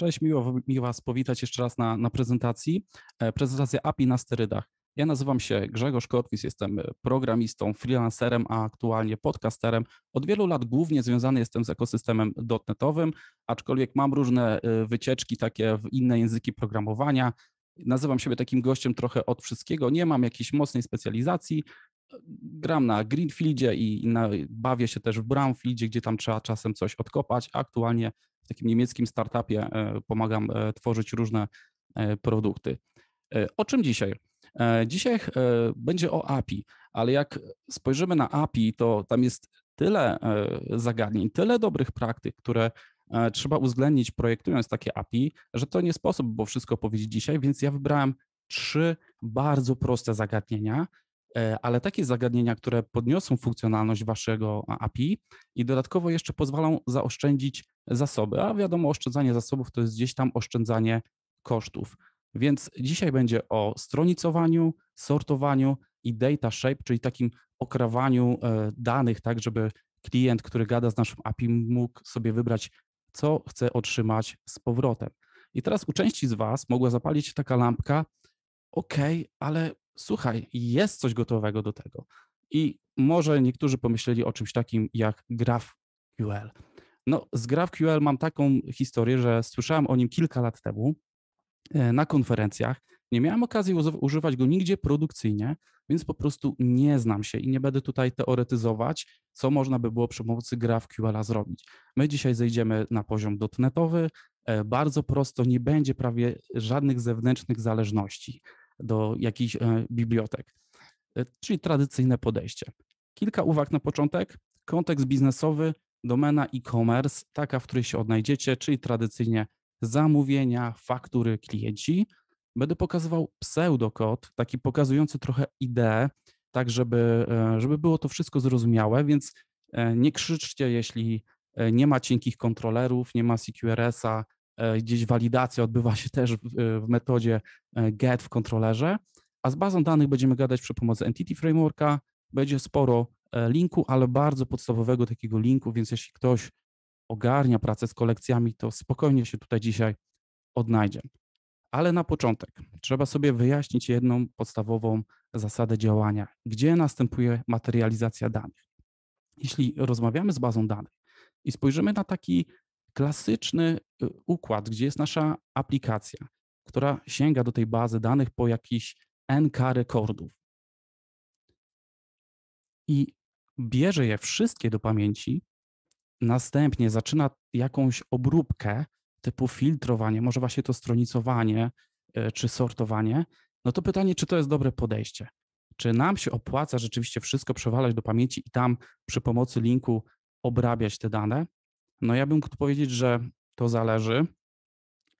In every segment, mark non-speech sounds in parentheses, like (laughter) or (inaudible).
Cześć, miło mi Was powitać jeszcze raz na, na prezentacji. E, Prezentacja API na sterydach. Ja nazywam się Grzegorz Kotwis, jestem e, programistą, freelancerem, a aktualnie podcasterem. Od wielu lat głównie związany jestem z ekosystemem dotnetowym, aczkolwiek mam różne e, wycieczki takie w inne języki programowania. Nazywam siebie takim gościem trochę od wszystkiego. Nie mam jakiejś mocnej specjalizacji gram na Greenfieldzie i, i na, bawię się też w Brownfieldzie, gdzie tam trzeba czasem coś odkopać. Aktualnie w takim niemieckim startupie e, pomagam e, tworzyć różne e, produkty. O czym dzisiaj? Dzisiaj będzie o API, ale jak spojrzymy na API, to tam jest tyle zagadnień, tyle dobrych praktyk, które trzeba uwzględnić projektując takie API, że to nie sposób było wszystko powiedzieć dzisiaj, więc ja wybrałem trzy bardzo proste zagadnienia, E, ale takie zagadnienia, które podniosą funkcjonalność waszego API i dodatkowo jeszcze pozwalą zaoszczędzić zasoby, a wiadomo, oszczędzanie zasobów to jest gdzieś tam oszczędzanie kosztów. Więc dzisiaj będzie o stronicowaniu, sortowaniu i data shape, czyli takim okrawaniu e, danych, tak żeby klient, który gada z naszym API, mógł sobie wybrać, co chce otrzymać z powrotem. I teraz u części z Was mogła zapalić się taka lampka, Okej, ale słuchaj, jest coś gotowego do tego. I może niektórzy pomyśleli o czymś takim jak GraphQL. No, z GraphQL mam taką historię, że słyszałem o nim kilka lat temu e, na konferencjach. Nie miałem okazji używać go nigdzie produkcyjnie, więc po prostu nie znam się i nie będę tutaj teoretyzować, co można by było przy pomocy GraphQL zrobić. My dzisiaj zejdziemy na poziom dotnetowy, e, bardzo prosto, nie będzie prawie żadnych zewnętrznych zależności do jakichś e, bibliotek. E, czyli tradycyjne podejście. Kilka uwag na początek. Kontekst biznesowy, domena e-commerce, taka, w której się odnajdziecie, czyli tradycyjnie zamówienia, faktury, klienci. Będę pokazywał pseudokod, taki pokazujący trochę ideę, tak żeby, e, żeby było to wszystko zrozumiałe, więc nie krzyczcie, jeśli nie ma cienkich kontrolerów, nie ma CQRS-a, E, gdzieś walidacja odbywa się też w e, metodzie e, get w kontrolerze, a z bazą danych będziemy gadać przy pomocy Entity Frameworka, będzie sporo linku, ale bardzo podstawowego takiego linku, więc jeśli ktoś ogarnia pracę z kolekcjami, to spokojnie się tutaj dzisiaj odnajdzie. Ale na początek trzeba sobie wyjaśnić jedną podstawową zasadę działania, gdzie następuje materializacja danych. Jeśli rozmawiamy z bazą danych i spojrzymy na taki klasyczny y, układ, gdzie jest nasza aplikacja, która sięga do tej bazy danych po jakiś NK rekordów i bierze je wszystkie do pamięci, następnie zaczyna jakąś obróbkę typu filtrowanie, może właśnie to stronicowanie y, czy sortowanie, no to pytanie, czy to jest dobre podejście? Czy nam się opłaca rzeczywiście wszystko przewalać do pamięci i tam przy pomocy linku obrabiać te dane, no ja bym mógł powiedzieć, że to zależy.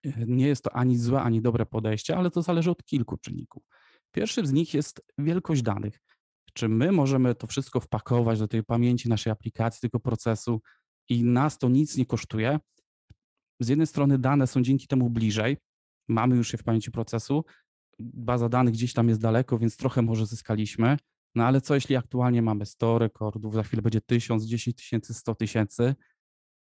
E, nie jest to ani złe, ani dobre podejście, ale to zależy od kilku czynników. Pierwszym z nich jest wielkość danych. Czy my możemy to wszystko wpakować do tej pamięci naszej aplikacji, tego procesu i nas to nic nie kosztuje? Z jednej strony dane są dzięki temu bliżej, mamy już je w pamięci procesu, baza danych gdzieś tam jest daleko, więc trochę może zyskaliśmy, no ale co jeśli aktualnie mamy 100 rekordów, za chwilę będzie 1000, 10 tysięcy, 100 tysięcy,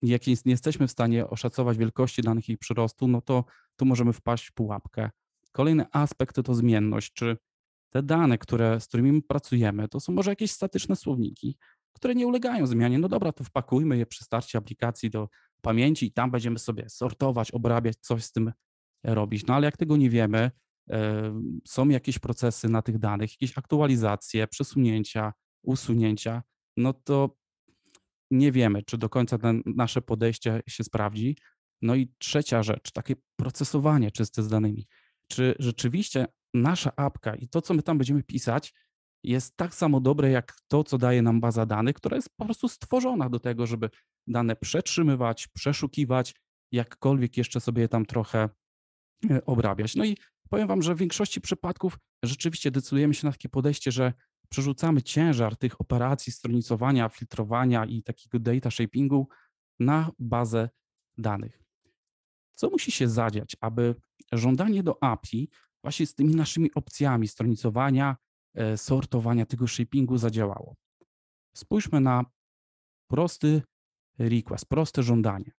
jak nie jesteśmy w stanie oszacować wielkości danych ich przyrostu, no to tu możemy wpaść w pułapkę. Kolejny aspekt to zmienność, czy te dane, które, z którymi pracujemy, to są może jakieś statyczne słowniki, które nie ulegają zmianie. No dobra, to wpakujmy je przy starcie aplikacji do pamięci i tam będziemy sobie sortować, obrabiać, coś z tym robić. No ale jak tego nie wiemy, yy, są jakieś procesy na tych danych, jakieś aktualizacje, przesunięcia, usunięcia, no to nie wiemy, czy do końca nasze podejście się sprawdzi. No i trzecia rzecz, takie procesowanie czyste z danymi. Czy rzeczywiście nasza apka i to, co my tam będziemy pisać, jest tak samo dobre jak to, co daje nam baza danych, która jest po prostu stworzona do tego, żeby dane przetrzymywać, przeszukiwać, jakkolwiek jeszcze sobie je tam trochę e, obrabiać. No i powiem Wam, że w większości przypadków rzeczywiście decydujemy się na takie podejście, że przerzucamy ciężar tych operacji stronicowania, filtrowania i takiego data shapingu na bazę danych. Co musi się zadziać, aby żądanie do API właśnie z tymi naszymi opcjami stronicowania, e, sortowania tego shapingu zadziałało? Spójrzmy na prosty request, proste żądanie.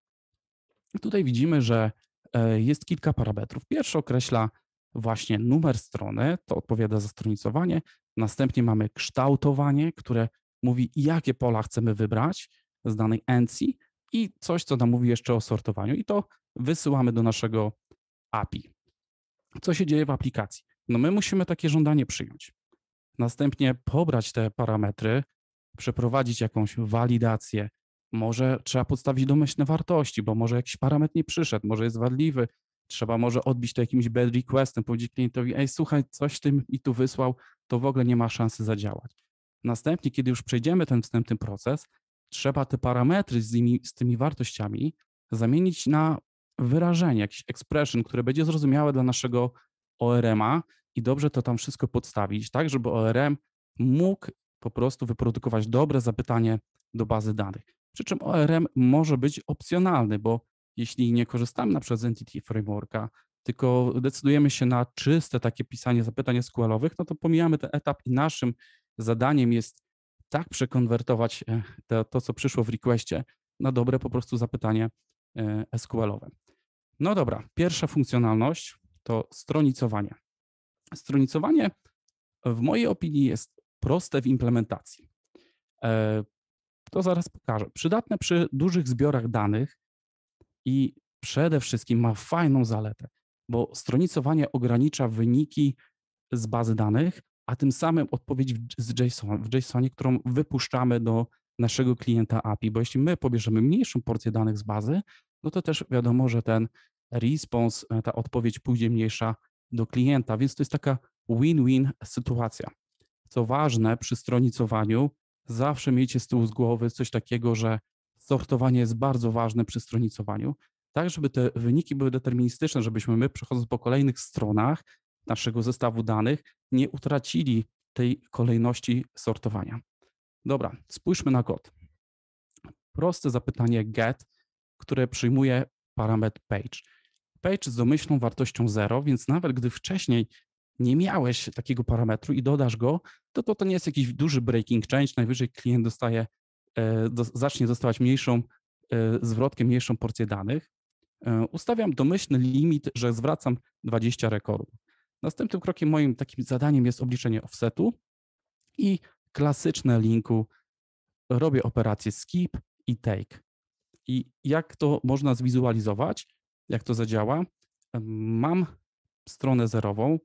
Tutaj widzimy, że e, jest kilka parametrów. Pierwszy określa właśnie numer strony, to odpowiada za stronicowanie. Następnie mamy kształtowanie, które mówi, jakie pola chcemy wybrać z danej ENCI i coś, co nam mówi jeszcze o sortowaniu. I to wysyłamy do naszego API. Co się dzieje w aplikacji? No my musimy takie żądanie przyjąć. Następnie pobrać te parametry, przeprowadzić jakąś walidację. Może trzeba podstawić domyślne wartości, bo może jakiś parametr nie przyszedł, może jest wadliwy, Trzeba może odbić to jakimś bad requestem, powiedzieć klientowi, ej, słuchaj, coś tym i tu wysłał, to w ogóle nie ma szansy zadziałać. Następnie, kiedy już przejdziemy ten wstępny proces, trzeba te parametry z, nimi, z tymi wartościami zamienić na wyrażenie, jakiś expression, które będzie zrozumiałe dla naszego ORM-a i dobrze to tam wszystko podstawić, tak, żeby ORM mógł po prostu wyprodukować dobre zapytanie do bazy danych. Przy czym ORM może być opcjonalny, bo jeśli nie korzystamy na przykład z Entity Frameworka, tylko decydujemy się na czyste takie pisanie zapytań SQLowych, no to pomijamy ten etap i naszym zadaniem jest tak przekonwertować e, to, to co przyszło w requestie, na dobre po prostu zapytanie e, SQLowe. No dobra, pierwsza funkcjonalność to stronicowanie. Stronicowanie w mojej opinii jest proste w implementacji. E, to zaraz pokażę. Przydatne przy dużych zbiorach danych, i przede wszystkim ma fajną zaletę, bo stronicowanie ogranicza wyniki z bazy danych, a tym samym odpowiedź z JSON, w JSONie, którą wypuszczamy do naszego klienta API, bo jeśli my pobierzemy mniejszą porcję danych z bazy, no to też wiadomo, że ten response, e, ta odpowiedź pójdzie mniejsza do klienta, więc to jest taka win-win sytuacja. Co ważne przy stronicowaniu, zawsze miejcie z tyłu z głowy coś takiego, że sortowanie jest bardzo ważne przy stronicowaniu, tak żeby te wyniki były deterministyczne, żebyśmy my przechodząc po kolejnych stronach naszego zestawu danych nie utracili tej kolejności sortowania. Dobra, spójrzmy na kod. Proste zapytanie get, które przyjmuje parametr page. Page z domyślną wartością 0, więc nawet gdy wcześniej nie miałeś takiego parametru i dodasz go, to to, to nie jest jakiś duży breaking change. Najwyżej klient dostaje E, do, zacznie dostawać mniejszą e, zwrotkę, mniejszą porcję danych. E, ustawiam domyślny limit, że zwracam 20 rekordów. Następnym krokiem moim takim zadaniem jest obliczenie offsetu i klasyczne linku robię operację skip i take. I jak to można zwizualizować, jak to zadziała? Mam stronę zerową,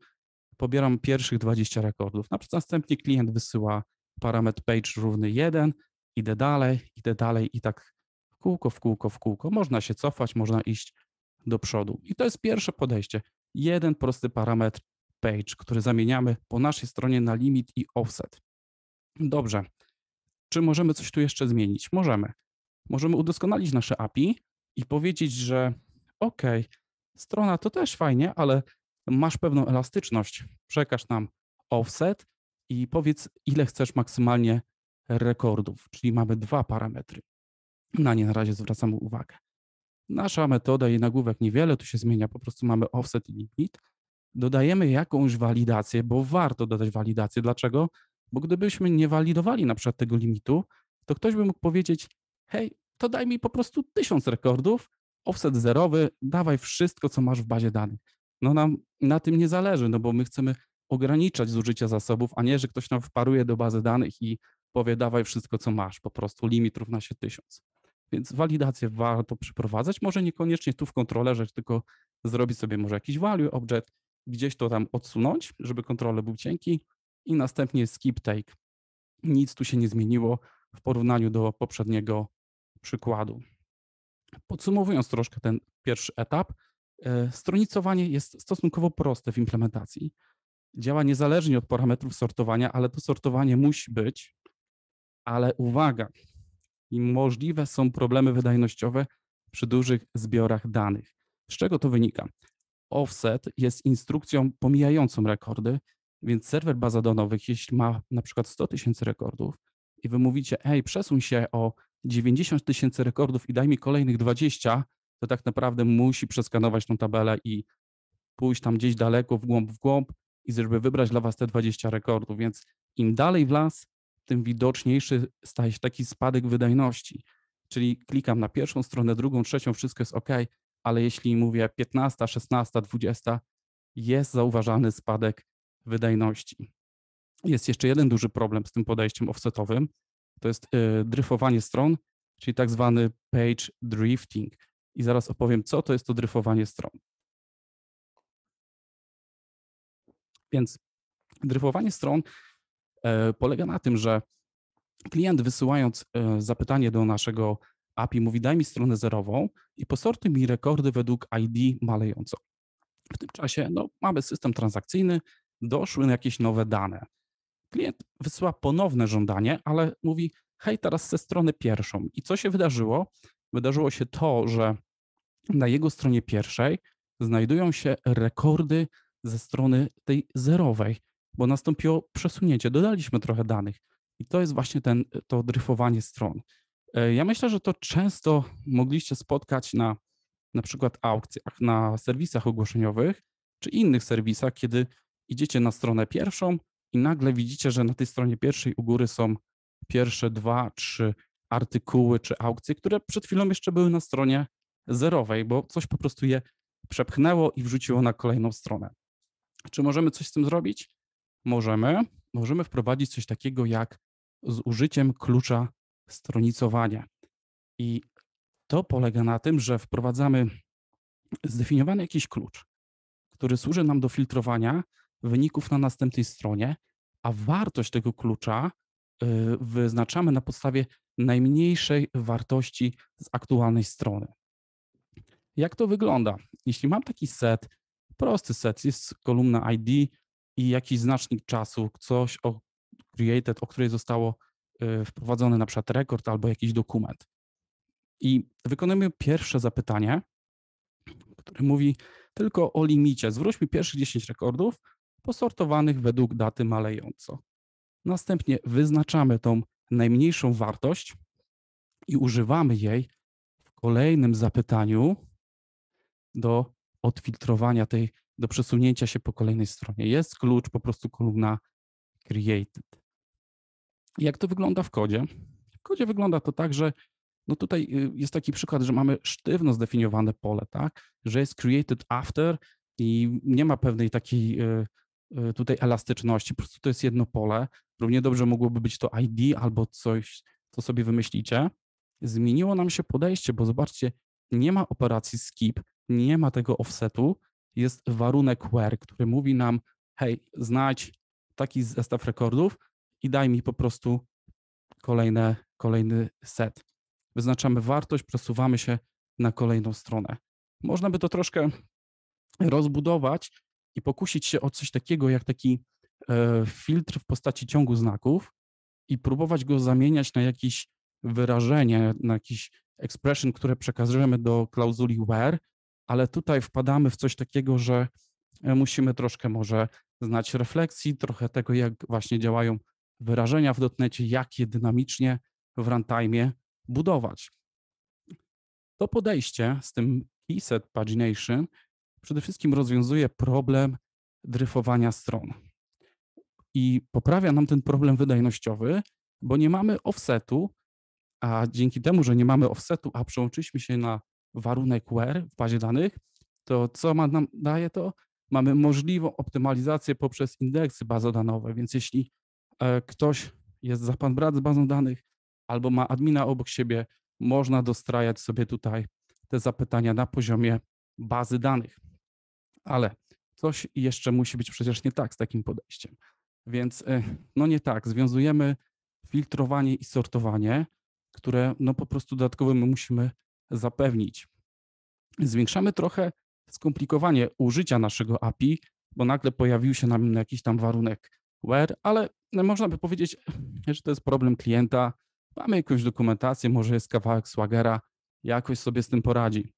pobieram pierwszych 20 rekordów. Na przykład następnie klient wysyła parametr page równy 1, idę dalej, idę dalej i tak w kółko, w kółko, w kółko. Można się cofać, można iść do przodu. I to jest pierwsze podejście. Jeden prosty parametr page, który zamieniamy po naszej stronie na limit i offset. Dobrze. Czy możemy coś tu jeszcze zmienić? Możemy. Możemy udoskonalić nasze API i powiedzieć, że OK, strona to też fajnie, ale masz pewną elastyczność. Przekaż nam offset i powiedz, ile chcesz maksymalnie rekordów, czyli mamy dwa parametry. Na nie na razie zwracamy uwagę. Nasza metoda i nagłówek niewiele tu się zmienia, po prostu mamy offset i limit. Dodajemy jakąś walidację, bo warto dodać walidację. Dlaczego? Bo gdybyśmy nie walidowali na przykład tego limitu, to ktoś by mógł powiedzieć: hej, to daj mi po prostu tysiąc rekordów, offset zerowy, dawaj wszystko, co masz w bazie danych. No nam na tym nie zależy, no bo my chcemy ograniczać zużycie zasobów, a nie, że ktoś nam wparuje do bazy danych i powie dawaj wszystko, co masz, po prostu limit równa się 1000. Więc walidację warto przeprowadzać, może niekoniecznie tu w kontrolerze, tylko zrobić sobie może jakiś value object, gdzieś to tam odsunąć, żeby kontroler był cienki i następnie skip take. Nic tu się nie zmieniło w porównaniu do poprzedniego przykładu. Podsumowując troszkę ten pierwszy etap, e, stronicowanie jest stosunkowo proste w implementacji. Działa niezależnie od parametrów sortowania, ale to sortowanie musi być ale uwaga, możliwe są problemy wydajnościowe przy dużych zbiorach danych. Z czego to wynika? Offset jest instrukcją pomijającą rekordy, więc serwer baza danych, jeśli ma na przykład 100 tysięcy rekordów i wy mówicie, ej, przesuń się o 90 tysięcy rekordów i daj mi kolejnych 20, to tak naprawdę musi przeskanować tą tabelę i pójść tam gdzieś daleko, w głąb, w głąb i żeby wybrać dla was te 20 rekordów. Więc im dalej w las, tym widoczniejszy staje się taki spadek wydajności. Czyli klikam na pierwszą stronę, drugą, trzecią, wszystko jest OK, ale jeśli mówię 15, 16, 20, jest zauważalny spadek wydajności. Jest jeszcze jeden duży problem z tym podejściem offsetowym, to jest y, dryfowanie stron, czyli tak zwany page drifting. I zaraz opowiem, co to jest to dryfowanie stron. Więc dryfowanie stron E, polega na tym, że klient wysyłając e, zapytanie do naszego API mówi daj mi stronę zerową i posortuj mi rekordy według ID malejąco. W tym czasie no, mamy system transakcyjny, doszły jakieś nowe dane. Klient wysyła ponowne żądanie, ale mówi hej, teraz ze strony pierwszą. I co się wydarzyło? Wydarzyło się to, że na jego stronie pierwszej znajdują się rekordy ze strony tej zerowej bo nastąpiło przesunięcie, dodaliśmy trochę danych. I to jest właśnie ten, e, to dryfowanie stron. E, ja myślę, że to często mogliście spotkać na na przykład aukcjach, na serwisach ogłoszeniowych czy innych serwisach, kiedy idziecie na stronę pierwszą i nagle widzicie, że na tej stronie pierwszej u góry są pierwsze dwa, trzy artykuły czy aukcje, które przed chwilą jeszcze były na stronie zerowej, bo coś po prostu je przepchnęło i wrzuciło na kolejną stronę. Czy możemy coś z tym zrobić? możemy? Możemy wprowadzić coś takiego jak z użyciem klucza stronicowania. I to polega na tym, że wprowadzamy zdefiniowany jakiś klucz, który służy nam do filtrowania wyników na następnej stronie, a wartość tego klucza y, wyznaczamy na podstawie najmniejszej wartości z aktualnej strony. Jak to wygląda? Jeśli mam taki set, prosty set, jest kolumna ID, i jakiś znacznik czasu, coś o created, o której zostało y, wprowadzony na przykład rekord albo jakiś dokument. I wykonujemy pierwsze zapytanie, które mówi tylko o limicie. Zwróćmy pierwszych 10 rekordów posortowanych według daty malejąco. Następnie wyznaczamy tą najmniejszą wartość i używamy jej w kolejnym zapytaniu do odfiltrowania tej do przesunięcia się po kolejnej stronie. Jest klucz, po prostu kolumna created. Jak to wygląda w kodzie? W kodzie wygląda to tak, że no tutaj y, jest taki przykład, że mamy sztywno zdefiniowane pole, tak, że jest created after i nie ma pewnej takiej y, y, tutaj elastyczności, po prostu to jest jedno pole. Równie dobrze mogłoby być to ID albo coś, co sobie wymyślicie. Zmieniło nam się podejście, bo zobaczcie, nie ma operacji skip, nie ma tego offsetu, jest warunek where, który mówi nam, hej, znajdź taki zestaw rekordów i daj mi po prostu kolejne, kolejny set. Wyznaczamy wartość, przesuwamy się na kolejną stronę. Można by to troszkę rozbudować i pokusić się o coś takiego jak taki e, filtr w postaci ciągu znaków i próbować go zamieniać na jakieś wyrażenie, na jakiś expression, które przekazujemy do klauzuli where ale tutaj wpadamy w coś takiego, że e, musimy troszkę może znać refleksji, trochę tego, jak właśnie działają wyrażenia w dotnecie, jak je dynamicznie w runtime budować. To podejście z tym keyset pagination przede wszystkim rozwiązuje problem dryfowania stron i poprawia nam ten problem wydajnościowy, bo nie mamy offsetu, a dzięki temu, że nie mamy offsetu, a przełączyliśmy się na warunek where w bazie danych, to co ma, nam daje to? Mamy możliwą optymalizację poprzez indeksy bazodanowe, więc jeśli e, ktoś jest za pan brat z bazą danych albo ma admina obok siebie, można dostrajać sobie tutaj te zapytania na poziomie bazy danych. Ale coś jeszcze musi być przecież nie tak z takim podejściem. Więc e, no nie tak, związujemy filtrowanie i sortowanie, które no po prostu dodatkowo my musimy zapewnić. Zwiększamy trochę skomplikowanie użycia naszego API, bo nagle pojawił się nam jakiś tam warunek where, ale można by powiedzieć, że to jest problem klienta. Mamy jakąś dokumentację, może jest kawałek swagera, jakoś sobie z tym poradzi.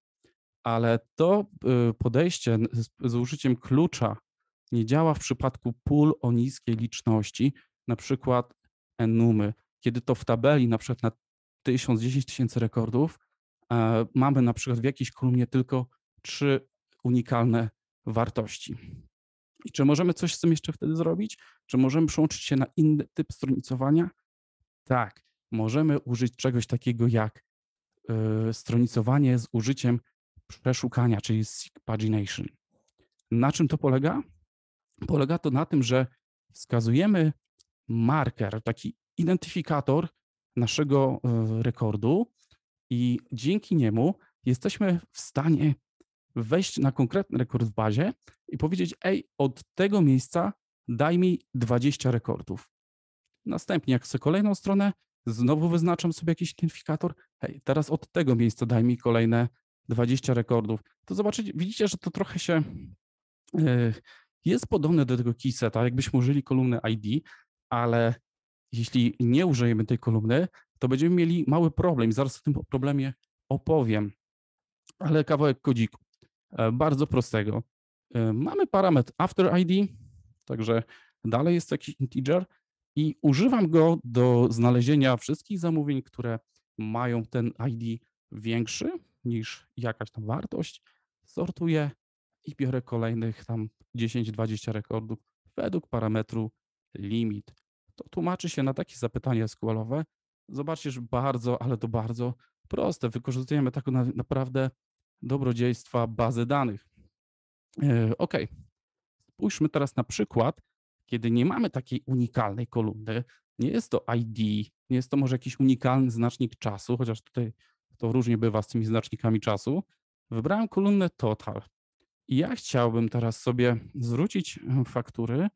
Ale to y, podejście z użyciem klucza nie działa w przypadku pól o niskiej liczności, na przykład enumy. Kiedy to w tabeli, na przykład na 1000, 10 tysięcy rekordów, E, mamy na przykład w jakiejś kolumnie tylko trzy unikalne wartości. I czy możemy coś z tym jeszcze wtedy zrobić? Czy możemy przełączyć się na inny typ stronicowania? Tak, możemy użyć czegoś takiego jak e, stronicowanie z użyciem przeszukania, czyli seek pagination. Na czym to polega? Polega to na tym, że wskazujemy marker, taki identyfikator naszego e, rekordu i dzięki niemu jesteśmy w stanie wejść na konkretny rekord w bazie i powiedzieć: Ej, od tego miejsca daj mi 20 rekordów. Następnie, jak chcę kolejną stronę, znowu wyznaczam sobie jakiś identyfikator. Hej, teraz od tego miejsca daj mi kolejne 20 rekordów. To zobaczycie, widzicie, że to trochę się yy, jest podobne do tego keyseta, jakbyśmy użyli kolumny ID, ale jeśli nie użyjemy tej kolumny, to będziemy mieli mały problem. Zaraz o tym problemie opowiem, ale kawałek kodziku, e, bardzo prostego. E, mamy parametr after ID, także dalej jest jakiś integer i używam go do znalezienia wszystkich zamówień, które mają ten ID większy niż jakaś tam wartość. Sortuję i biorę kolejnych tam 10-20 rekordów według parametru limit. To tłumaczy się na takie zapytanie SQLowe, Zobaczcie, że bardzo, ale to bardzo proste. Wykorzystujemy tak naprawdę dobrodziejstwa bazy danych. E, ok, spójrzmy teraz na przykład, kiedy nie mamy takiej unikalnej kolumny, nie jest to ID, nie jest to może jakiś unikalny znacznik czasu, chociaż tutaj to różnie bywa z tymi znacznikami czasu. Wybrałem kolumnę total. I ja chciałbym teraz sobie zwrócić e, faktury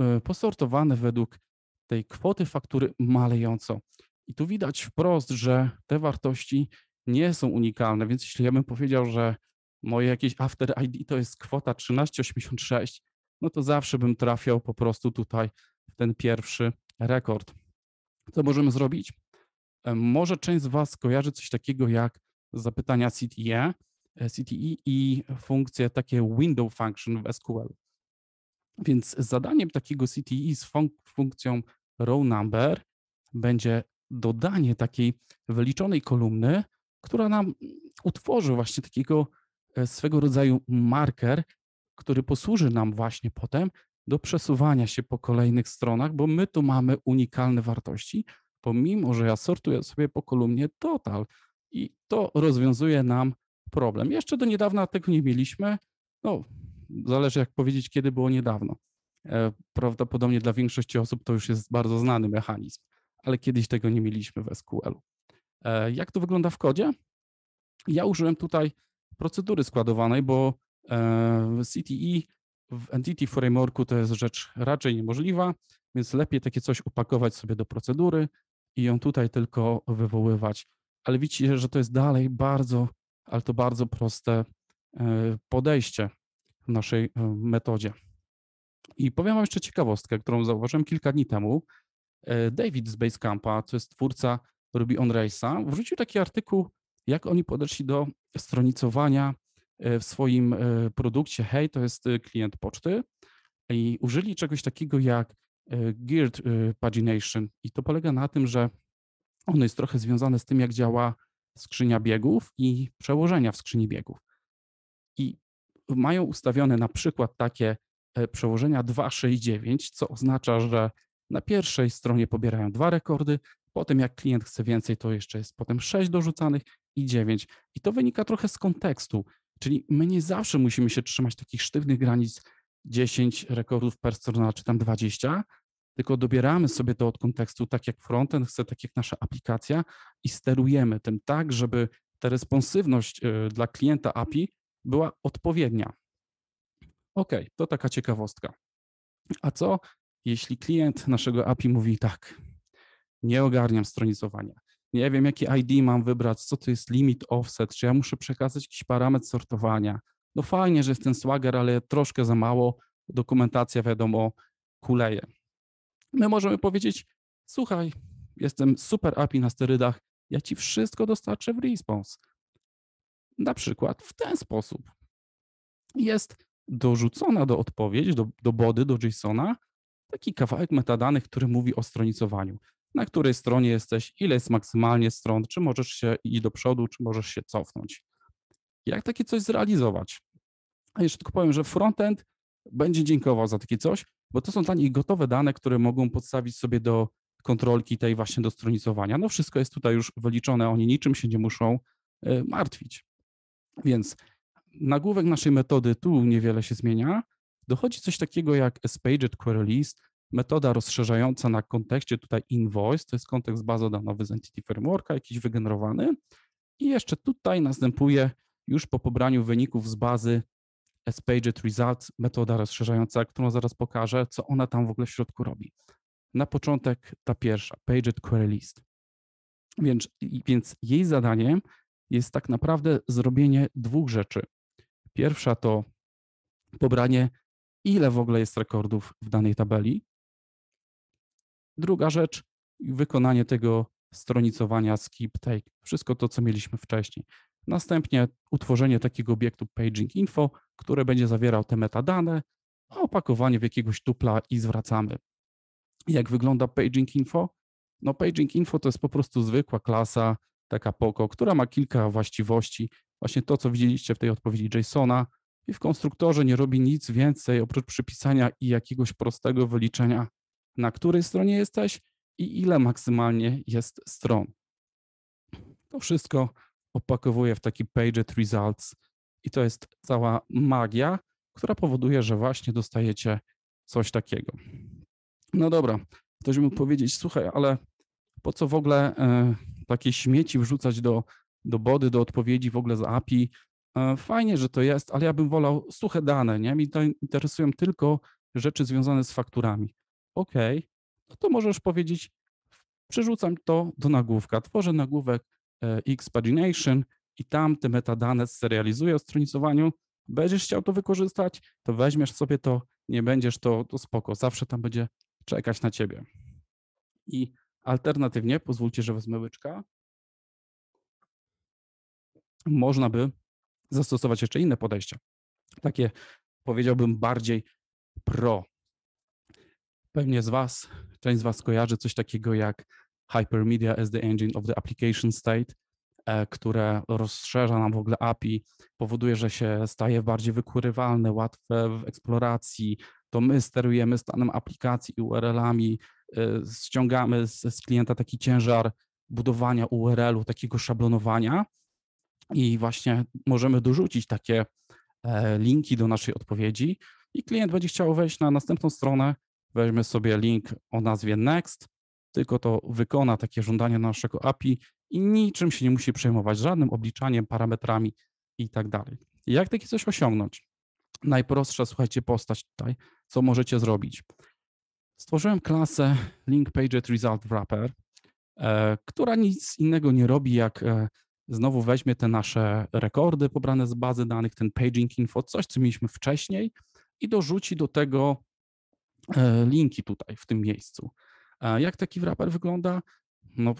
e, posortowane według tej kwoty faktury malejąco. I tu widać wprost, że te wartości nie są unikalne, więc jeśli ja bym powiedział, że moje jakieś After ID to jest kwota 1386, no to zawsze bym trafiał po prostu tutaj w ten pierwszy rekord. Co możemy zrobić? E, może część z Was kojarzy coś takiego jak zapytania CTE, e, CTE i funkcje takie window function w SQL. Więc zadaniem takiego CTE z funk funkcją row number będzie dodanie takiej wyliczonej kolumny, która nam utworzy właśnie takiego e, swego rodzaju marker, który posłuży nam właśnie potem do przesuwania się po kolejnych stronach, bo my tu mamy unikalne wartości, pomimo że ja sortuję sobie po kolumnie total i to rozwiązuje nam problem. Jeszcze do niedawna tego nie mieliśmy. No, zależy jak powiedzieć, kiedy było niedawno. E, prawdopodobnie dla większości osób to już jest bardzo znany mechanizm, ale kiedyś tego nie mieliśmy w SQL-u. E, jak to wygląda w kodzie? Ja użyłem tutaj procedury składowanej, bo CTE e w Entity Frameworku to jest rzecz raczej niemożliwa, więc lepiej takie coś upakować sobie do procedury i ją tutaj tylko wywoływać. Ale widzicie, że to jest dalej bardzo, ale to bardzo proste podejście w naszej metodzie. I powiem wam jeszcze ciekawostkę, którą zauważyłem kilka dni temu. E, David z Basecampa, to jest twórca Ruby on Race'a, wrzucił taki artykuł, jak oni podeszli do stronicowania e, w swoim e, produkcie. Hej, to jest klient poczty. I użyli czegoś takiego jak geared pagination. I to polega na tym, że ono jest trochę związane z tym, jak działa skrzynia biegów i przełożenia w skrzyni biegów. I mają ustawione na przykład takie E, przełożenia 269, co oznacza, że na pierwszej stronie pobierają dwa rekordy, potem jak klient chce więcej, to jeszcze jest potem 6 dorzucanych i 9. I to wynika trochę z kontekstu, czyli my nie zawsze musimy się trzymać takich sztywnych granic 10 rekordów per strona, czy tam 20, tylko dobieramy sobie to od kontekstu, tak jak frontend chce, tak jak nasza aplikacja i sterujemy tym tak, żeby ta responsywność e, dla klienta API była odpowiednia. OK, to taka ciekawostka. A co, jeśli klient naszego API mówi tak, nie ogarniam stronicowania, nie wiem, jaki ID mam wybrać, co to jest limit offset, czy ja muszę przekazać jakiś parametr sortowania. No fajnie, że jest ten swagger, ale troszkę za mało, dokumentacja wiadomo kuleje. My możemy powiedzieć, słuchaj, jestem super API na sterydach, ja ci wszystko dostarczę w response. Na przykład w ten sposób. Jest dorzucona do odpowiedzi, do, do body, do JSON-a, taki kawałek metadanych, który mówi o stronicowaniu. Na której stronie jesteś, ile jest maksymalnie stron, czy możesz się iść do przodu, czy możesz się cofnąć. Jak takie coś zrealizować? A jeszcze tylko powiem, że frontend będzie dziękował za takie coś, bo to są dla nich gotowe dane, które mogą podstawić sobie do kontrolki tej właśnie do stronicowania. No wszystko jest tutaj już wyliczone, oni niczym się nie muszą e, martwić. Więc nagłówek naszej metody tu niewiele się zmienia. Dochodzi coś takiego jak SPaged Query List, metoda rozszerzająca na kontekście tutaj invoice, to jest kontekst bazodanowy z Entity Frameworka, jakiś wygenerowany. I jeszcze tutaj następuje już po pobraniu wyników z bazy SPaged Results, metoda rozszerzająca, którą zaraz pokażę, co ona tam w ogóle w środku robi. Na początek ta pierwsza, Paged Query List. Więc, więc jej zadaniem jest tak naprawdę zrobienie dwóch rzeczy. Pierwsza to pobranie, ile w ogóle jest rekordów w danej tabeli. Druga rzecz, wykonanie tego stronicowania, skip, take, wszystko to, co mieliśmy wcześniej. Następnie utworzenie takiego obiektu paging info, które będzie zawierał te metadane, a opakowanie w jakiegoś tupla i zwracamy. Jak wygląda paging info? No paging info to jest po prostu zwykła klasa, taka POCO, która ma kilka właściwości właśnie to, co widzieliście w tej odpowiedzi JSONa i w konstruktorze nie robi nic więcej oprócz przypisania i jakiegoś prostego wyliczenia, na której stronie jesteś i ile maksymalnie jest stron. To wszystko opakowuje w taki Paget Results i to jest cała magia, która powoduje, że właśnie dostajecie coś takiego. No dobra, ktoś mógł powiedzieć, słuchaj, ale po co w ogóle e, takie śmieci wrzucać do do body, do odpowiedzi w ogóle z API. E, fajnie, że to jest, ale ja bym wolał suche dane, nie? Mi to interesują tylko rzeczy związane z fakturami. OK, no to możesz powiedzieć, przerzucam to do nagłówka, tworzę nagłówek e, Xpagination i tam te metadane serializuję o stronicowaniu. Będziesz chciał to wykorzystać, to weźmiesz sobie to, nie będziesz to, to spoko, zawsze tam będzie czekać na ciebie. I alternatywnie, pozwólcie, że wezmę łyczka, można by zastosować jeszcze inne podejścia. Takie powiedziałbym bardziej pro. Pewnie z Was, część z Was kojarzy coś takiego jak Hypermedia as the engine of the application state, e, które rozszerza nam w ogóle API, powoduje, że się staje bardziej wykurywalne, łatwe w eksploracji. To my sterujemy stanem aplikacji i URL-ami, e, ściągamy z, z klienta taki ciężar budowania URL-u, takiego szablonowania i właśnie możemy dorzucić takie e, linki do naszej odpowiedzi i klient będzie chciał wejść na następną stronę. Weźmy sobie link o nazwie Next, tylko to wykona takie żądanie naszego API i niczym się nie musi przejmować, żadnym obliczaniem, parametrami i tak dalej. Jak takie coś osiągnąć? Najprostsza, słuchajcie, postać tutaj, co możecie zrobić. Stworzyłem klasę Link Paget Result Wrapper, e, która nic innego nie robi, jak e, znowu weźmie te nasze rekordy pobrane z bazy danych, ten paging info, coś, co mieliśmy wcześniej i dorzuci do tego e, linki tutaj w tym miejscu. Jak taki wrapper wygląda? No,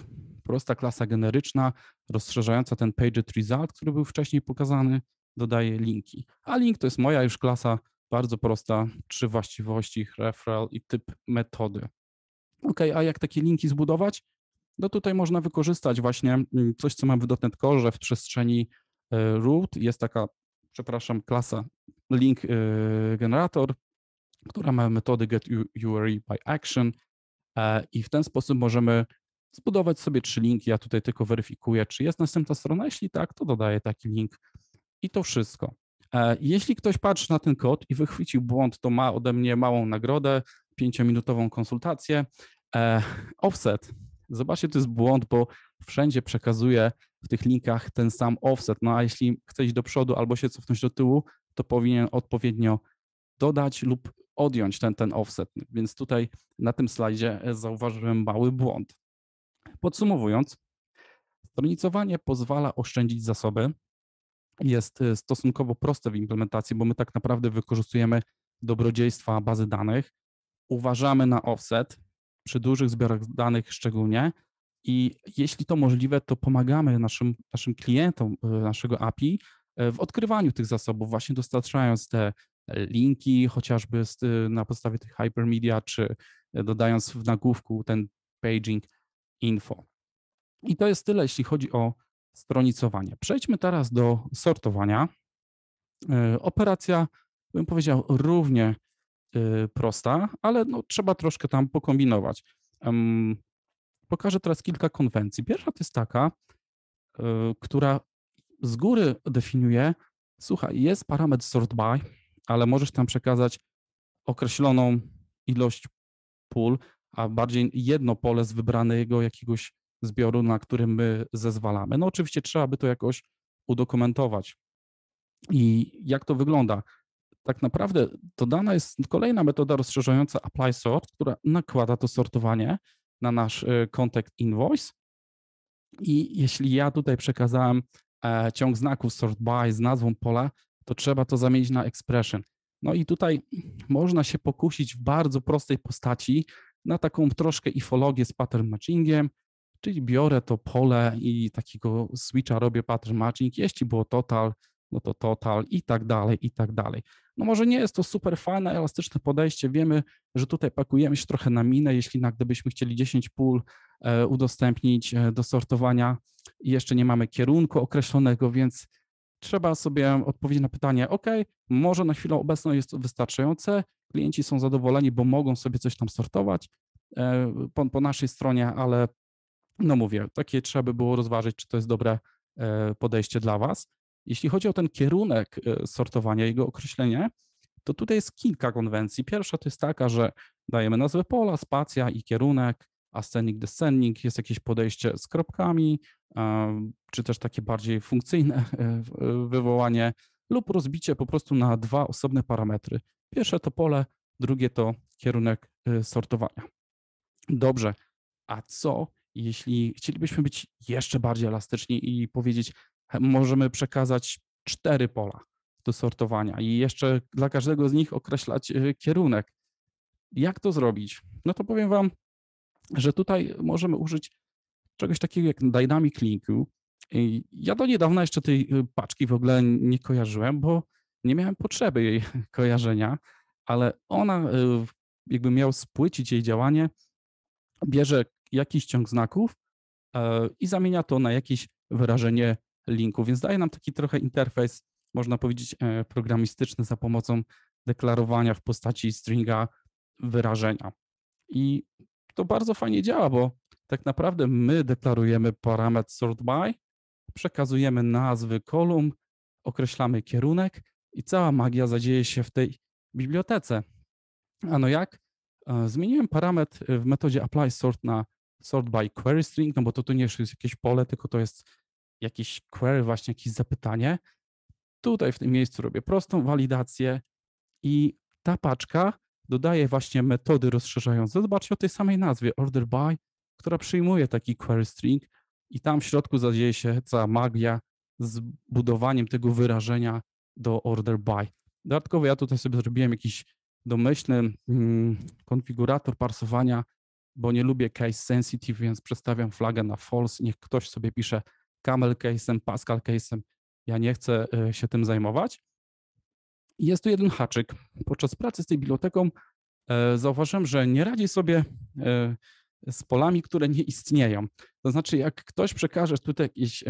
prosta klasa generyczna, rozszerzająca ten paget result, który był wcześniej pokazany, dodaje linki. A link to jest moja już klasa, bardzo prosta, trzy właściwości, referral i typ metody. OK, a jak takie linki zbudować? no tutaj można wykorzystać właśnie mm, coś, co mam w dotnetcore, że w przestrzeni e, root jest taka, przepraszam, klasa link e, generator, która ma metody get URI er e by action i w ten sposób możemy zbudować sobie trzy linki. Ja tutaj tylko weryfikuję, czy jest następna strona. Jeśli tak, to dodaję taki link i to wszystko. Jeśli ktoś patrzy na ten kod i wychwycił błąd, to ma ode mnie małą nagrodę, pięciominutową konsultację. Offset Zobaczcie, to jest błąd, bo wszędzie przekazuje w tych linkach ten sam offset. No a jeśli chce iść do przodu albo się cofnąć do tyłu, to powinien odpowiednio dodać lub odjąć ten, ten offset. Więc tutaj na tym slajdzie e, zauważyłem mały błąd. Podsumowując, stronicowanie pozwala oszczędzić zasoby. Jest e, stosunkowo proste w implementacji, bo my tak naprawdę wykorzystujemy dobrodziejstwa bazy danych, uważamy na offset, przy dużych zbiorach danych szczególnie. I jeśli to możliwe, to pomagamy naszym, naszym klientom e, naszego API e, w odkrywaniu tych zasobów, właśnie dostarczając te e, linki, chociażby z, na podstawie tych hypermedia, czy dodając w nagłówku ten paging info. I to jest tyle, jeśli chodzi o stronicowanie. Przejdźmy teraz do sortowania. Operacja, bym powiedział, równie Y, prosta, ale no, trzeba troszkę tam pokombinować. Pokażę teraz kilka konwencji. Pierwsza to jest taka, y, która z góry definiuje, słuchaj, jest parametr sort by, ale możesz tam przekazać określoną ilość pól, a bardziej jedno pole z wybranego jakiegoś zbioru, na którym my zezwalamy. No oczywiście trzeba by to jakoś udokumentować. I jak to wygląda? tak naprawdę dodana jest kolejna metoda rozszerzająca apply sort, która nakłada to sortowanie na nasz contact y, invoice. I jeśli ja tutaj przekazałem e, ciąg znaków sort by z nazwą pola, to trzeba to zamienić na expression. No i tutaj można się pokusić w bardzo prostej postaci na taką troszkę ifologię z pattern matchingiem, czyli biorę to pole i takiego switcha robię pattern matching. Jeśli było total, no to total i tak dalej, i tak dalej. No może nie jest to super fajne, elastyczne podejście. Wiemy, że tutaj pakujemy się trochę na minę, jeśli na gdybyśmy chcieli 10 pól e, udostępnić e, do sortowania i jeszcze nie mamy kierunku określonego, więc trzeba sobie odpowiedzieć na pytanie, ok, może na chwilę obecną jest to wystarczające, klienci są zadowoleni, bo mogą sobie coś tam sortować e, po, po naszej stronie, ale no mówię, takie trzeba by było rozważyć, czy to jest dobre podejście dla Was. Jeśli chodzi o ten kierunek y, sortowania, jego określenie, to tutaj jest kilka konwencji. Pierwsza to jest taka, że dajemy nazwę pola, spacja i kierunek, ascenik, descending, jest jakieś podejście z kropkami, czy też takie bardziej funkcyjne (laughs) e, e, wywołanie lub rozbicie po prostu na dwa osobne parametry. Pierwsze to pole, drugie to kierunek y, sortowania. Dobrze, a co jeśli chcielibyśmy być jeszcze bardziej elastyczni i powiedzieć, możemy przekazać cztery pola do sortowania i jeszcze dla każdego z nich określać y, kierunek. Jak to zrobić? No to powiem Wam, że tutaj możemy użyć czegoś takiego jak Dynamic Linku. Ja do niedawna jeszcze tej y, paczki w ogóle nie kojarzyłem, bo nie miałem potrzeby jej (laughs) kojarzenia, ale ona, y, jakby miał spłycić jej działanie, bierze jakiś ciąg znaków e, i zamienia to na jakieś wyrażenie linku, więc daje nam taki trochę interfejs, można powiedzieć, e, programistyczny za pomocą deklarowania w postaci stringa wyrażenia. I to bardzo fajnie działa, bo tak naprawdę my deklarujemy parametr sort by, przekazujemy nazwy kolumn, określamy kierunek i cała magia zadzieje się w tej bibliotece. A no jak? E, zmieniłem parametr w metodzie apply sort na sort by query string, no bo to tu nie jest jakieś pole, tylko to jest jakieś query, właśnie jakieś zapytanie, tutaj w tym miejscu robię prostą walidację i ta paczka dodaje właśnie metody rozszerzające. Zobaczcie o tej samej nazwie, order by, która przyjmuje taki query string i tam w środku zadzieje się cała magia z budowaniem tego wyrażenia do order by. Dodatkowo ja tutaj sobie zrobiłem jakiś domyślny mm, konfigurator parsowania, bo nie lubię case sensitive, więc przestawiam flagę na false, niech ktoś sobie pisze Camel Case'em, Pascal Case'em. Ja nie chcę e, się tym zajmować. Jest tu jeden haczyk. Podczas pracy z tej biblioteką e, zauważyłem, że nie radzi sobie e, z polami, które nie istnieją. To znaczy, jak ktoś przekaże tutaj jakieś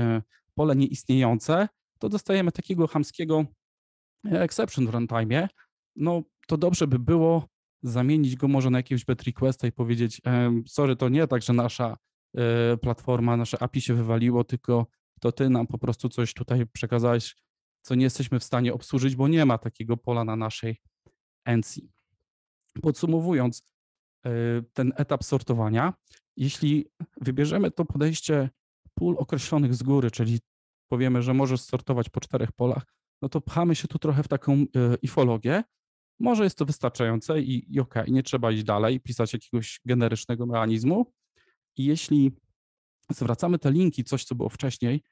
pole nieistniejące, to dostajemy takiego hamskiego exception w runtime. No to dobrze by było zamienić go może na jakiegoś pet requesta i powiedzieć sorry, to nie tak, że nasza E, platforma, nasze API się wywaliło, tylko to ty nam po prostu coś tutaj przekazałeś, co nie jesteśmy w stanie obsłużyć, bo nie ma takiego pola na naszej ENCI. Podsumowując e, ten etap sortowania, jeśli wybierzemy to podejście pól określonych z góry, czyli powiemy, że możesz sortować po czterech polach, no to pchamy się tu trochę w taką ifologię. E, Może jest to wystarczające i, i okej, okay, nie trzeba iść dalej, pisać jakiegoś generycznego mechanizmu, i jeśli zwracamy te linki, coś co było wcześniej,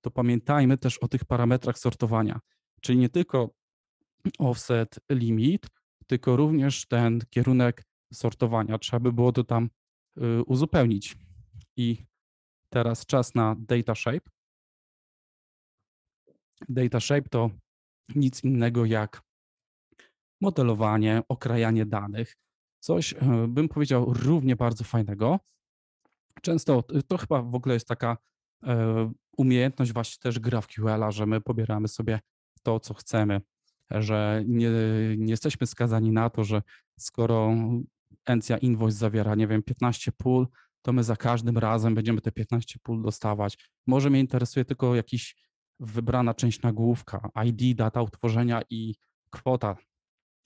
to pamiętajmy też o tych parametrach sortowania, czyli nie tylko offset, limit, tylko również ten kierunek sortowania. Trzeba by było to tam y, uzupełnić. I teraz czas na data shape. Data shape to nic innego jak modelowanie, okrajanie danych. Coś y, bym powiedział równie bardzo fajnego, Często to chyba w ogóle jest taka e, umiejętność właśnie też gra w QL-a, że my pobieramy sobie to, co chcemy, że nie, nie jesteśmy skazani na to, że skoro encja invoice zawiera, nie wiem, 15 pól, to my za każdym razem będziemy te 15 pól dostawać. Może mnie interesuje tylko jakiś wybrana część nagłówka, ID, data utworzenia i kwota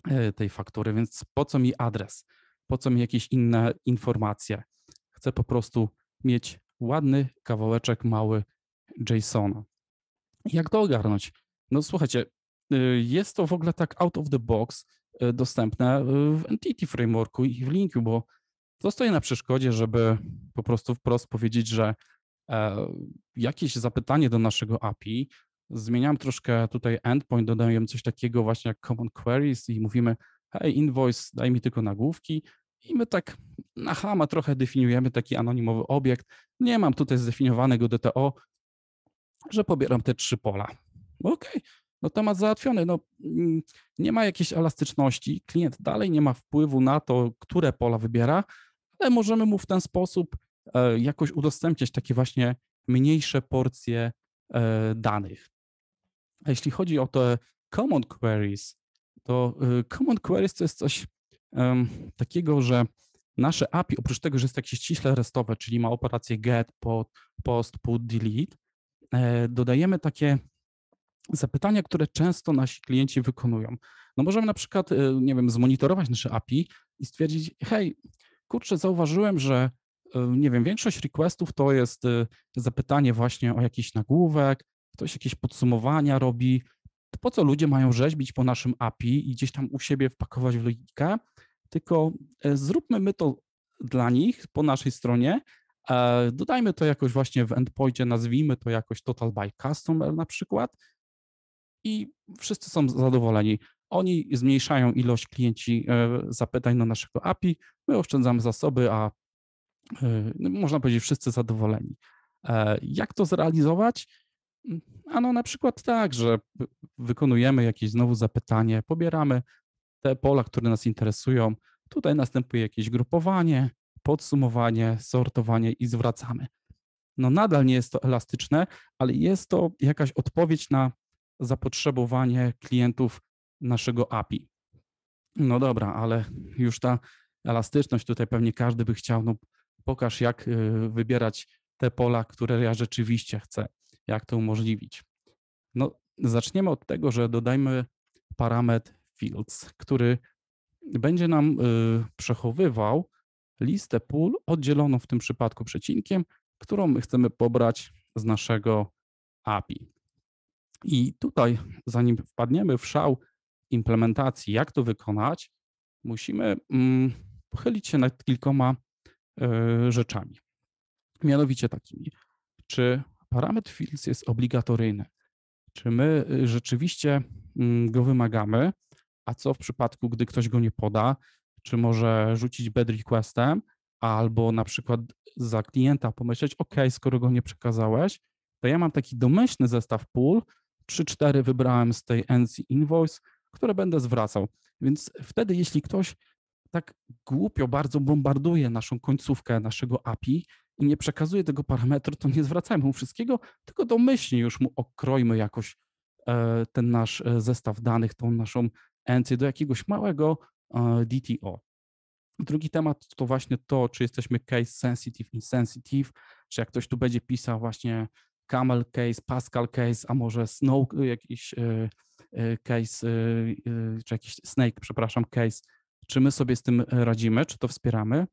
e, tej faktury, więc po co mi adres, po co mi jakieś inne informacje. Chcę po prostu mieć ładny kawałeczek mały JSON-a. Jak to ogarnąć? No słuchajcie, y, jest to w ogóle tak out of the box y, dostępne y, w Entity Frameworku i w Linku, bo to stoi na przeszkodzie, żeby po prostu wprost powiedzieć, że e, jakieś zapytanie do naszego API, zmieniam troszkę tutaj endpoint, dodaję coś takiego właśnie jak common queries i mówimy, hey invoice, daj mi tylko nagłówki, i my tak na hama trochę definiujemy taki anonimowy obiekt. Nie mam tutaj zdefiniowanego DTO, że pobieram te trzy pola. Okej, okay, no temat załatwiony. No, mm, nie ma jakiejś elastyczności. Klient dalej nie ma wpływu na to, które pola wybiera, ale możemy mu w ten sposób e, jakoś udostępniać takie właśnie mniejsze porcje e, danych. A jeśli chodzi o te common queries, to e, common queries to jest coś takiego, że nasze API, oprócz tego, że jest takie ściśle restowe, czyli ma operację get, pod, post, put, delete, e, dodajemy takie zapytania, które często nasi klienci wykonują. No możemy na przykład, e, nie wiem, zmonitorować nasze API i stwierdzić, hej, kurczę, zauważyłem, że e, nie wiem, większość requestów to jest zapytanie właśnie o jakiś nagłówek, ktoś jakieś podsumowania robi, po co ludzie mają rzeźbić po naszym API i gdzieś tam u siebie wpakować w logikę, tylko e, zróbmy my to dla nich po naszej stronie, e, dodajmy to jakoś właśnie w endpointie, nazwijmy to jakoś total by customer na przykład i wszyscy są zadowoleni. Oni zmniejszają ilość klienci e, zapytań na naszego API, my oszczędzamy zasoby, a no, można powiedzieć wszyscy zadowoleni. Jak to zrealizować? Mm, ano na przykład tak, że wykonujemy jakieś znowu zapytanie, pobieramy te pola, które nas interesują, tutaj następuje jakieś grupowanie, podsumowanie, sortowanie i zwracamy. No nadal nie jest to elastyczne, ale jest to jakaś odpowiedź na zapotrzebowanie klientów naszego API. No dobra, ale już ta elastyczność tutaj pewnie każdy by chciał, no pokaż jak y, wybierać te pola, które ja rzeczywiście chcę, jak to umożliwić. No zaczniemy od tego, że dodajmy parametr Fields, który będzie nam y, przechowywał listę pól oddzieloną w tym przypadku przecinkiem, którą my chcemy pobrać z naszego API. I tutaj, zanim wpadniemy w szał implementacji, jak to wykonać, musimy mm, pochylić się nad kilkoma y, rzeczami. Mianowicie takimi, czy parametr fields jest obligatoryjny, czy my y, rzeczywiście mm, go wymagamy, a co w przypadku, gdy ktoś go nie poda, czy może rzucić bad requestem, albo na przykład za klienta pomyśleć, OK, skoro go nie przekazałeś, to ja mam taki domyślny zestaw pól, 3-4 wybrałem z tej NC Invoice, które będę zwracał. Więc wtedy, jeśli ktoś tak głupio bardzo bombarduje naszą końcówkę naszego API i nie przekazuje tego parametru, to nie zwracajmy mu wszystkiego, tylko domyślnie już mu okrojmy jakoś e, ten nasz e, zestaw danych, tą naszą entry do jakiegoś małego e, DTO. Drugi temat to właśnie to, czy jesteśmy case sensitive, insensitive, czy jak ktoś tu będzie pisał właśnie Camel case, Pascal case, a może Snow e, jakiś e, case, czy jakiś Snake, przepraszam, case, czy my sobie z tym radzimy, czy to wspieramy.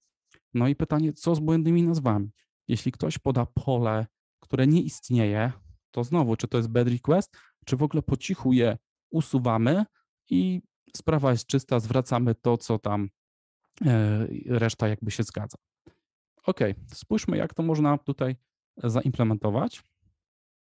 No i pytanie, co z błędnymi nazwami? Jeśli ktoś poda pole, które nie istnieje, to znowu, czy to jest bad request, czy w ogóle po cichu je usuwamy, i sprawa jest czysta, zwracamy to, co tam e, reszta jakby się zgadza. Ok, spójrzmy, jak to można tutaj zaimplementować.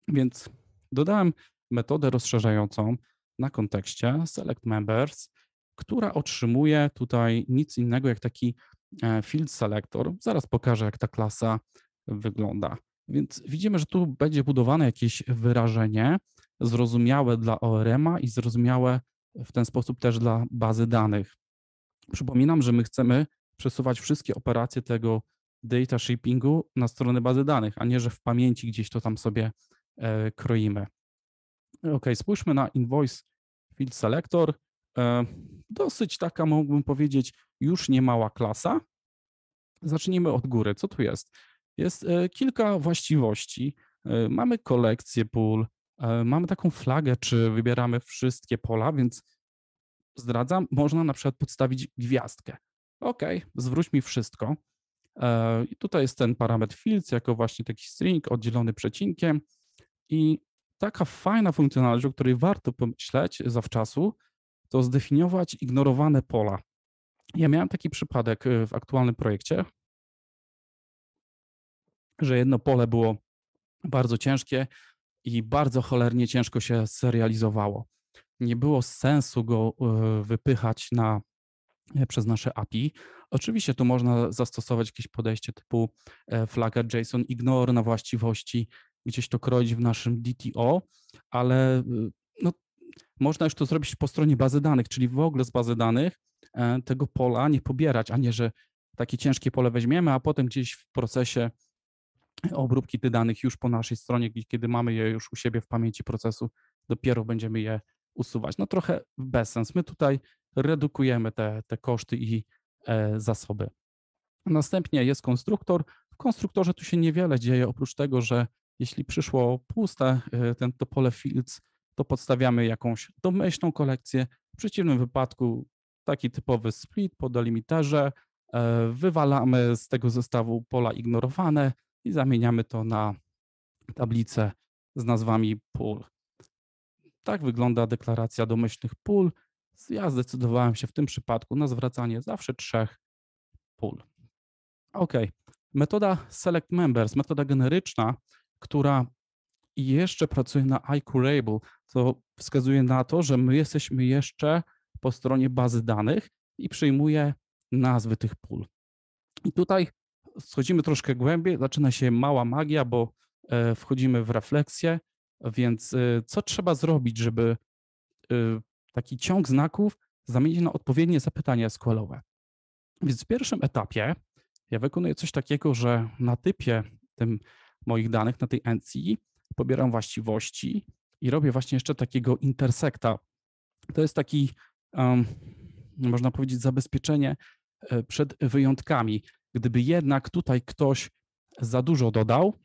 Więc dodałem metodę rozszerzającą na kontekście select members, która otrzymuje tutaj nic innego jak taki e, field selector. Zaraz pokażę, jak ta klasa wygląda. Więc widzimy, że tu będzie budowane jakieś wyrażenie zrozumiałe dla ORM-a i zrozumiałe w ten sposób też dla bazy danych. Przypominam, że my chcemy przesuwać wszystkie operacje tego data shippingu na stronę bazy danych, a nie, że w pamięci gdzieś to tam sobie e, kroimy. Ok, spójrzmy na invoice field selector. E, dosyć taka, mógłbym powiedzieć, już niemała klasa. Zacznijmy od góry. Co tu jest? Jest e, kilka właściwości. Mamy kolekcję pól, E, mamy taką flagę, czy wybieramy wszystkie pola, więc zdradzam, można na przykład podstawić gwiazdkę. OK, zwróć mi wszystko. E, I tutaj jest ten parametr fields jako właśnie taki string oddzielony przecinkiem i taka fajna funkcjonalność, o której warto pomyśleć zawczasu, to zdefiniować ignorowane pola. Ja miałem taki przypadek e, w aktualnym projekcie, że jedno pole było bardzo ciężkie, i bardzo cholernie ciężko się serializowało. Nie było sensu go e, wypychać na, e, przez nasze API. Oczywiście tu można zastosować jakieś podejście typu e, flaga JSON ignore na właściwości, gdzieś to kroić w naszym DTO, ale no, można już to zrobić po stronie bazy danych, czyli w ogóle z bazy danych tego pola nie pobierać, a nie, że takie ciężkie pole weźmiemy, a potem gdzieś w procesie obróbki tych danych już po naszej stronie, kiedy mamy je już u siebie w pamięci procesu, dopiero będziemy je usuwać. No trochę bez sens. My tutaj redukujemy te, te koszty i e, zasoby. Następnie jest konstruktor. W konstruktorze tu się niewiele dzieje, oprócz tego, że jeśli przyszło puste e, ten, to pole fields, to podstawiamy jakąś domyślną kolekcję. W przeciwnym wypadku taki typowy split po delimiterze, e, wywalamy z tego zestawu pola ignorowane, i zamieniamy to na tablicę z nazwami pól. Tak wygląda deklaracja domyślnych pól. Ja zdecydowałem się w tym przypadku na zwracanie zawsze trzech pól. OK. Metoda Select Members, metoda generyczna, która jeszcze pracuje na iQRable, co wskazuje na to, że my jesteśmy jeszcze po stronie bazy danych i przyjmuje nazwy tych pól. I tutaj schodzimy troszkę głębiej, zaczyna się mała magia, bo e, wchodzimy w refleksję, więc e, co trzeba zrobić, żeby e, taki ciąg znaków zamienić na odpowiednie zapytania SQL-owe? Więc w pierwszym etapie ja wykonuję coś takiego, że na typie tym moich danych, na tej NCI, pobieram właściwości i robię właśnie jeszcze takiego intersekta. To jest taki, um, można powiedzieć, zabezpieczenie przed wyjątkami. Gdyby jednak tutaj ktoś za dużo dodał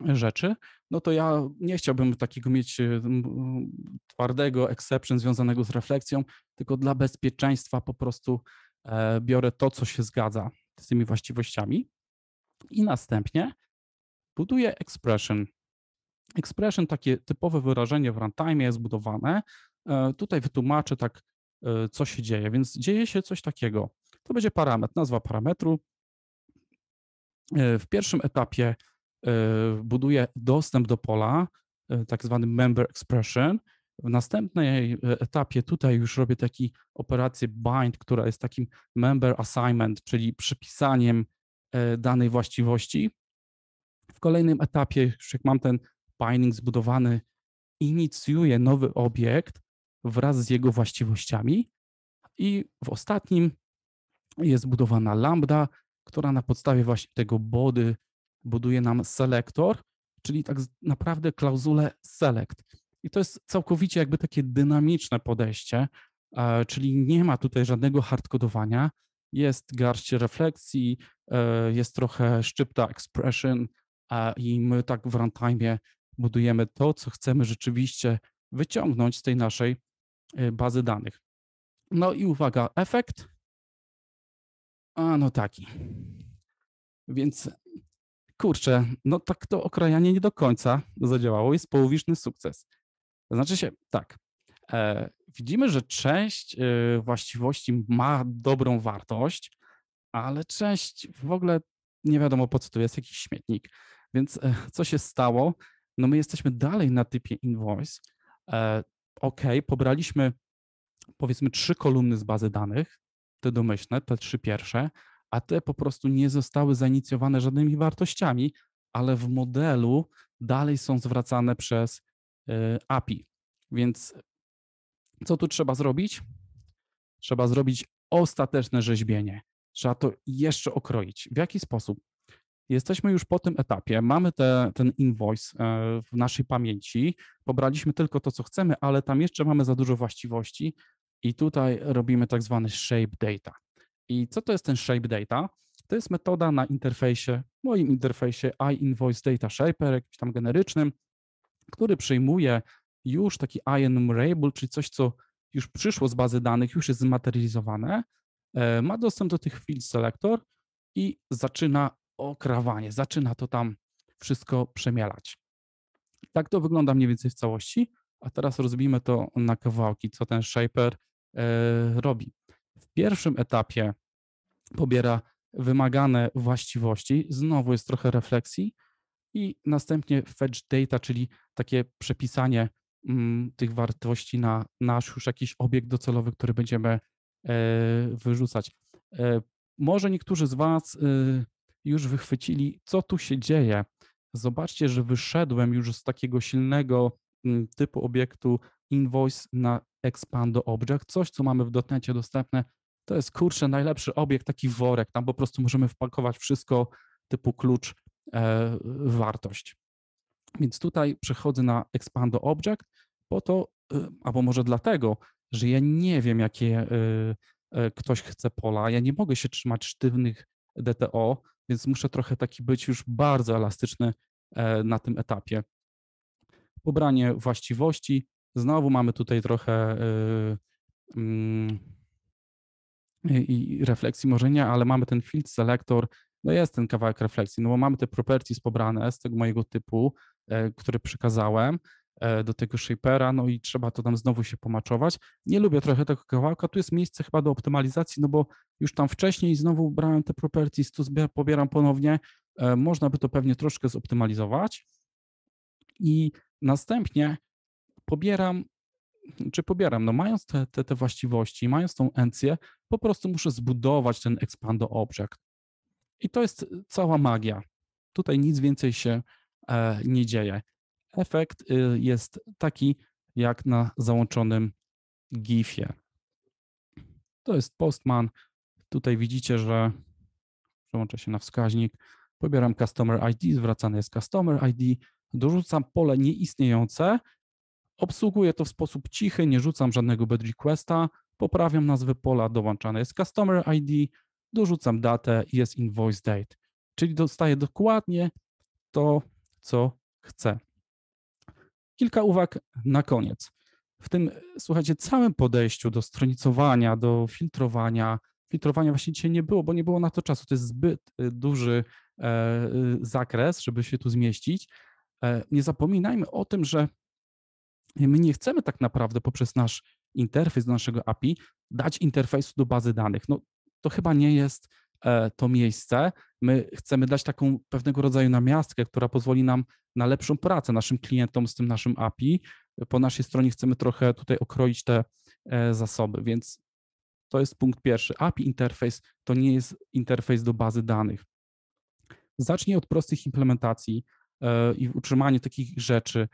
rzeczy, no to ja nie chciałbym takiego mieć y, twardego exception związanego z refleksją, tylko dla bezpieczeństwa po prostu e, biorę to, co się zgadza z tymi właściwościami i następnie buduję expression. Expression, takie typowe wyrażenie w runtime jest budowane. E, tutaj wytłumaczę tak, e, co się dzieje, więc dzieje się coś takiego. To będzie parametr, nazwa parametru, E, w pierwszym etapie e, buduje dostęp do pola, e, tak zwany member expression. W następnej etapie tutaj już robię taki operację bind, która jest takim member assignment, czyli przypisaniem danej właściwości. W kolejnym etapie, już jak mam ten binding zbudowany, inicjuję nowy obiekt wraz z jego właściwościami i w ostatnim jest budowana lambda, która na podstawie właśnie tego body buduje nam selektor, czyli tak naprawdę klauzulę select. I to jest całkowicie jakby takie dynamiczne podejście, e, czyli nie ma tutaj żadnego hardkodowania, jest garść refleksji, e, jest trochę szczypta expression i my tak w runtime budujemy to, co chcemy rzeczywiście wyciągnąć z tej naszej e, bazy danych. No i uwaga, efekt a no taki. Więc kurczę, no tak to okrajanie nie do końca zadziałało, jest połowiczny sukces. znaczy się, tak, e, widzimy, że część e, właściwości ma dobrą wartość, ale część w ogóle nie wiadomo po co to jest, jakiś śmietnik. Więc e, co się stało? No my jesteśmy dalej na typie invoice. E, OK, pobraliśmy powiedzmy trzy kolumny z bazy danych, te domyślne, te trzy pierwsze, a te po prostu nie zostały zainicjowane żadnymi wartościami, ale w modelu dalej są zwracane przez y, API. Więc co tu trzeba zrobić? Trzeba zrobić ostateczne rzeźbienie. Trzeba to jeszcze okroić. W jaki sposób? Jesteśmy już po tym etapie, mamy te, ten invoice e, w naszej pamięci, pobraliśmy tylko to, co chcemy, ale tam jeszcze mamy za dużo właściwości, i tutaj robimy tak zwany shape data. I co to jest ten shape data? To jest metoda na interfejsie, moim interfejsie iInvoice Data Shaper, jakimś tam generycznym, który przyjmuje już taki IEnumerable, czyli coś, co już przyszło z bazy danych, już jest zmaterializowane, e, ma dostęp do tych field selector i zaczyna okrawanie, zaczyna to tam wszystko przemielać. Tak to wygląda mniej więcej w całości, a teraz rozbijmy to na kawałki, co ten shaper E, robi. W pierwszym etapie pobiera wymagane właściwości, znowu jest trochę refleksji i następnie fetch data, czyli takie przepisanie mm, tych wartości na nasz już jakiś obiekt docelowy, który będziemy e, wyrzucać. E, może niektórzy z Was y, już wychwycili, co tu się dzieje. Zobaczcie, że wyszedłem już z takiego silnego mm, typu obiektu invoice na Expando Object, coś, co mamy w dotnecie dostępne. To jest, kurczę, najlepszy obiekt, taki worek, tam po prostu możemy wpakować wszystko typu klucz, e, wartość. Więc tutaj przechodzę na Expando Object po to, y, albo może dlatego, że ja nie wiem, jakie y, y, ktoś chce pola, ja nie mogę się trzymać sztywnych DTO, więc muszę trochę taki być już bardzo elastyczny na tym etapie. Pobranie właściwości, Znowu mamy tutaj trochę y, mm, i refleksji może nie, ale mamy ten field selector, no jest ten kawałek refleksji, no bo mamy te properties pobrane z tego mojego typu, e, który przekazałem e, do tego shapera, no i trzeba to tam znowu się pomaczować. Nie lubię trochę tego kawałka, tu jest miejsce chyba do optymalizacji, no bo już tam wcześniej znowu brałem te properties, tu pobieram ponownie, e, można by to pewnie troszkę zoptymalizować i następnie pobieram, czy pobieram, no mając te, te, te właściwości, mając tą encję, po prostu muszę zbudować ten expando object. I to jest y, cała magia. Tutaj nic więcej się e, nie dzieje. Efekt y, jest taki, jak na załączonym GIF-ie. To jest Postman. Tutaj widzicie, że przełączę się na wskaźnik. Pobieram Customer ID, zwracane jest Customer ID, dorzucam pole nieistniejące Obsługuję to w sposób cichy, nie rzucam żadnego bad requesta, poprawiam nazwy pola, dołączane jest customer ID, dorzucam datę i jest invoice date, czyli dostaję dokładnie to, co chcę. Kilka uwag na koniec. W tym, słuchajcie, całym podejściu do stronicowania, do filtrowania, filtrowania właśnie dzisiaj nie było, bo nie było na to czasu. To jest zbyt e, duży e, y, zakres, żeby się tu zmieścić. E, nie zapominajmy o tym, że my nie chcemy tak naprawdę poprzez nasz interfejs do naszego API dać interfejsu do bazy danych. No to chyba nie jest e, to miejsce. My chcemy dać taką pewnego rodzaju namiastkę, która pozwoli nam na lepszą pracę naszym klientom z tym naszym API. Po naszej stronie chcemy trochę tutaj okroić te e, zasoby, więc to jest punkt pierwszy. API interfejs to nie jest interfejs do bazy danych. Zacznij od prostych implementacji, E, i utrzymanie takich rzeczy.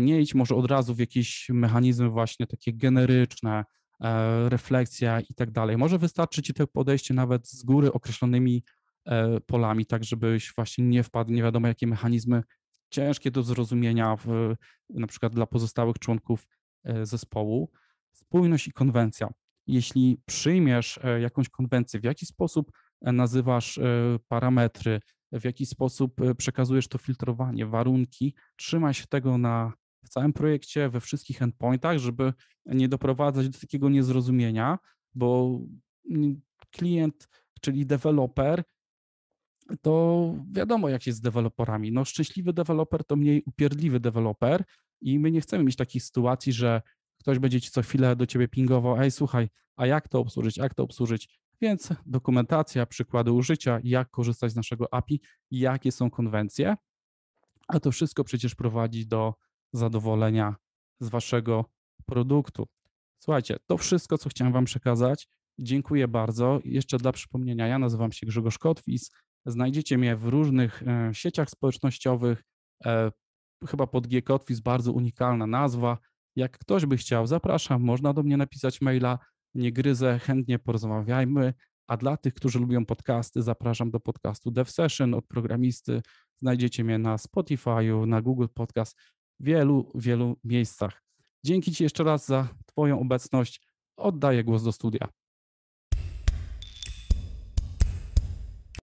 Nie idź może od razu w jakieś mechanizmy właśnie takie generyczne, e, refleksja i tak dalej. Może wystarczy ci to podejście nawet z góry określonymi e, polami, tak żebyś właśnie nie wpadł nie wiadomo jakie mechanizmy ciężkie do zrozumienia w, na przykład dla pozostałych członków zespołu. Spójność i konwencja. Jeśli przyjmiesz jakąś konwencję, w jaki sposób nazywasz parametry, w jaki sposób y, przekazujesz to filtrowanie, warunki. Trzymaj się tego na w całym projekcie, we wszystkich endpointach, żeby nie doprowadzać do takiego niezrozumienia, bo klient, czyli deweloper, to wiadomo, jak jest z deweloperami. No, szczęśliwy deweloper to mniej upierdliwy deweloper i my nie chcemy mieć takich sytuacji, że ktoś będzie ci co chwilę do ciebie pingował, ej, słuchaj, a jak to obsłużyć, jak to obsłużyć, więc dokumentacja, przykłady użycia, jak korzystać z naszego API, jakie są konwencje, a to wszystko przecież prowadzi do zadowolenia z waszego produktu. Słuchajcie, to wszystko, co chciałem wam przekazać. Dziękuję bardzo. Jeszcze dla przypomnienia, ja nazywam się Grzegorz Kotwis. Znajdziecie mnie w różnych e, sieciach społecznościowych. E, chyba pod G Kotwis bardzo unikalna nazwa. Jak ktoś by chciał, zapraszam, można do mnie napisać maila nie gryzę, chętnie porozmawiajmy. A dla tych, którzy lubią podcasty, zapraszam do podcastu Dev Session od programisty. Znajdziecie mnie na Spotify, na Google Podcast, w wielu, wielu miejscach. Dzięki Ci jeszcze raz za Twoją obecność. Oddaję głos do studia.